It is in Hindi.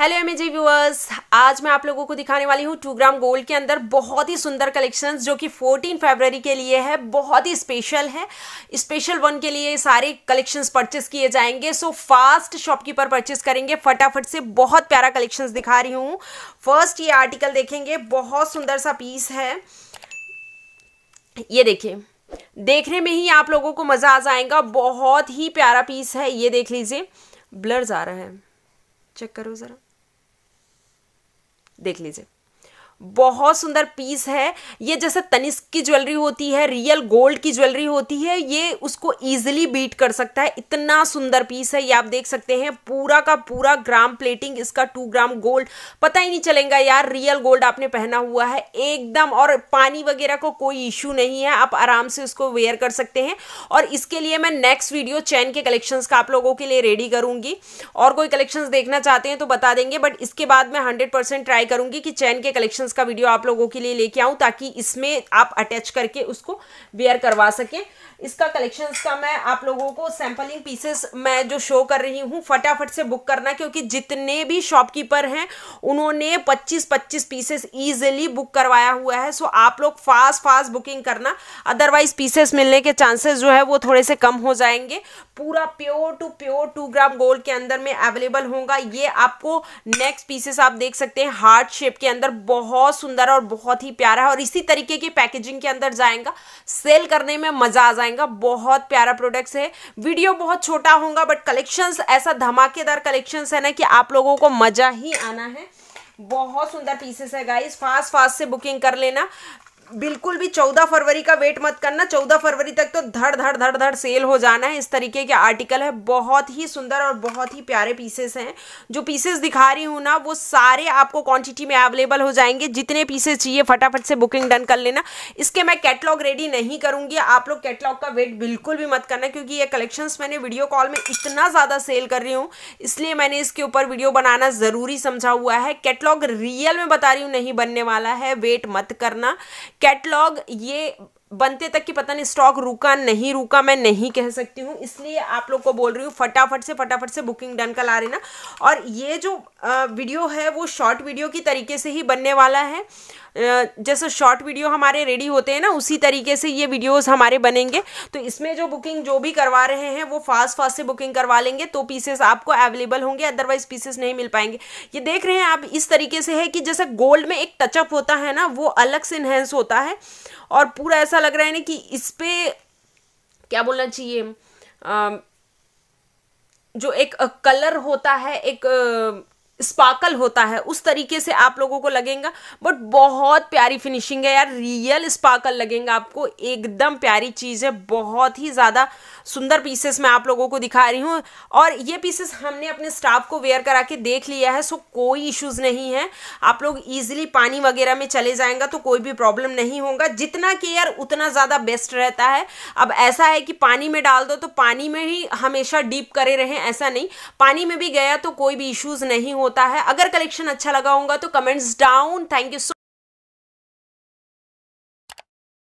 हेलो एमएजी व्यूअर्स आज मैं आप लोगों को दिखाने वाली हूँ टू ग्राम गोल्ड के अंदर बहुत ही सुंदर कलेक्शंस जो कि 14 फरवरी के लिए है बहुत ही स्पेशल है स्पेशल वन के लिए सारे कलेक्शंस परचेस किए जाएंगे सो फास्ट शॉपकीपर परचेस करेंगे फटाफट से बहुत प्यारा कलेक्शंस दिखा रही हूँ फर्स्ट ये आर्टिकल देखेंगे बहुत सुंदर सा पीस है ये देखिए देखने में ही आप लोगों को मज़ा आ जाएगा बहुत ही प्यारा पीस है ये देख लीजिए ब्लर्स आ रहा है चेक करो ज़रा देख लीजिए बहुत सुंदर पीस है ये जैसे तनिष्क की ज्वेलरी होती है रियल गोल्ड की ज्वेलरी होती है ये उसको ईजिली बीट कर सकता है इतना सुंदर पीस है ये आप देख सकते हैं पूरा का पूरा ग्राम प्लेटिंग इसका टू ग्राम गोल्ड पता ही नहीं चलेगा यार रियल गोल्ड आपने पहना हुआ है एकदम और पानी वगैरह को कोई इश्यू नहीं है आप आराम से उसको वेयर कर सकते हैं और इसके लिए मैं नेक्स्ट वीडियो चैन के कलेक्शंस का आप लोगों के लिए रेडी करूंगी और कोई कलेक्शन देखना चाहते हैं तो बता देंगे बट इसके बाद मैं हंड्रेड ट्राई करूंगी कि चैन के कलेक्शन क्वेश्चंस का वीडियो आप लोगों के लिए लेके आऊं ताकि इसमें आप अटैच करके उसको वेयर करवा सकें इसका कलेक्शंस का मैं आप लोगों को सैम्पलिंग पीसेस मैं जो शो कर रही हूँ फटाफट से बुक करना क्योंकि जितने भी शॉपकीपर हैं उन्होंने 25-25 पीसेस ईजिली बुक करवाया हुआ है सो आप लोग फास्ट फास्ट बुकिंग करना अदरवाइज पीसेस मिलने के चांसेस जो है वो थोड़े से कम हो जाएंगे पूरा pure two pure two gram gold के अंदर में अवेलेबल होगा ये आपको नेक्स्ट पीसेस आप देख सकते हैं हार्ट शेप के अंदर बहुत बहुत सुंदर और बहुत ही प्यारा है और इसी तरीके की पैकेजिंग के अंदर जाएगा सेल करने में मजा आ जाएगा बहुत प्यारा प्रोडक्ट है वीडियो बहुत छोटा होगा बट कलेक्शन ऐसा धमाकेदार कलेक्शन है ना कि आप लोगों को मजा ही आना है बहुत सुंदर पीसेस है गाइस फास्ट फास्ट से बुकिंग कर लेना बिल्कुल भी चौदह फरवरी का वेट मत करना चौदह फरवरी तक तो धड़ धड़ धड़ धड़ सेल हो जाना है इस तरीके के आर्टिकल है बहुत ही सुंदर और बहुत ही प्यारे पीसेस हैं जो पीसेस दिखा रही हूँ ना वो सारे आपको क्वांटिटी में अवेलेबल हो जाएंगे जितने पीसेस चाहिए फटाफट से बुकिंग डन कर लेना इसके मैं कैटलॉग रेडी नहीं करूँगी आप लोग कैटलॉग का वेट बिल्कुल भी मत करना क्योंकि ये कलेक्शन मैंने वीडियो कॉल में इतना ज़्यादा सेल कर रही हूँ इसलिए मैंने इसके ऊपर वीडियो बनाना ज़रूरी समझा हुआ है कैटलॉग रियल में बता रही हूँ नहीं बनने वाला है वेट मत करना कैटलॉग ये बनते तक कि पता नहीं स्टॉक रुका नहीं रुका मैं नहीं कह सकती हूँ इसलिए आप लोग को बोल रही हूँ फटाफट से फटाफट से बुकिंग डन करा ना और ये जो वीडियो है वो शॉर्ट वीडियो की तरीके से ही बनने वाला है जैसे शॉर्ट वीडियो हमारे रेडी होते हैं ना उसी तरीके से ये वीडियोस हमारे बनेंगे तो इसमें जो बुकिंग जो भी करवा रहे हैं वो फास्ट फास्ट से बुकिंग करवा लेंगे तो पीसेस आपको अवेलेबल होंगे अदरवाइज पीसेस नहीं मिल पाएंगे ये देख रहे हैं आप इस तरीके से है कि जैसे गोल्ड में एक टचअप होता है ना वो अलग से इन्हेंस होता है और पूरा ऐसा लग रहा है ना कि इस पर क्या बोलना चाहिए जो एक कलर होता है एक स्पार्कल होता है उस तरीके से आप लोगों को लगेगा बट बहुत प्यारी फिनिशिंग है यार रियल स्पार्कल लगेगा आपको एकदम प्यारी चीज़ है बहुत ही ज़्यादा सुंदर पीसेस मैं आप लोगों को दिखा रही हूँ और ये पीसेस हमने अपने स्टाफ को वेयर करा के देख लिया है सो कोई इश्यूज़ नहीं है आप लोग ईजिली पानी वगैरह में चले जाएंगे तो कोई भी प्रॉब्लम नहीं होगा जितना केयर उतना ज़्यादा बेस्ट रहता है अब ऐसा है कि पानी में डाल दो तो पानी में ही हमेशा डीप करे रहें ऐसा नहीं पानी में भी गया तो कोई भी इश्यूज़ नहीं होता होता है अगर कलेक्शन अच्छा लगा होगा तो comments down thank you so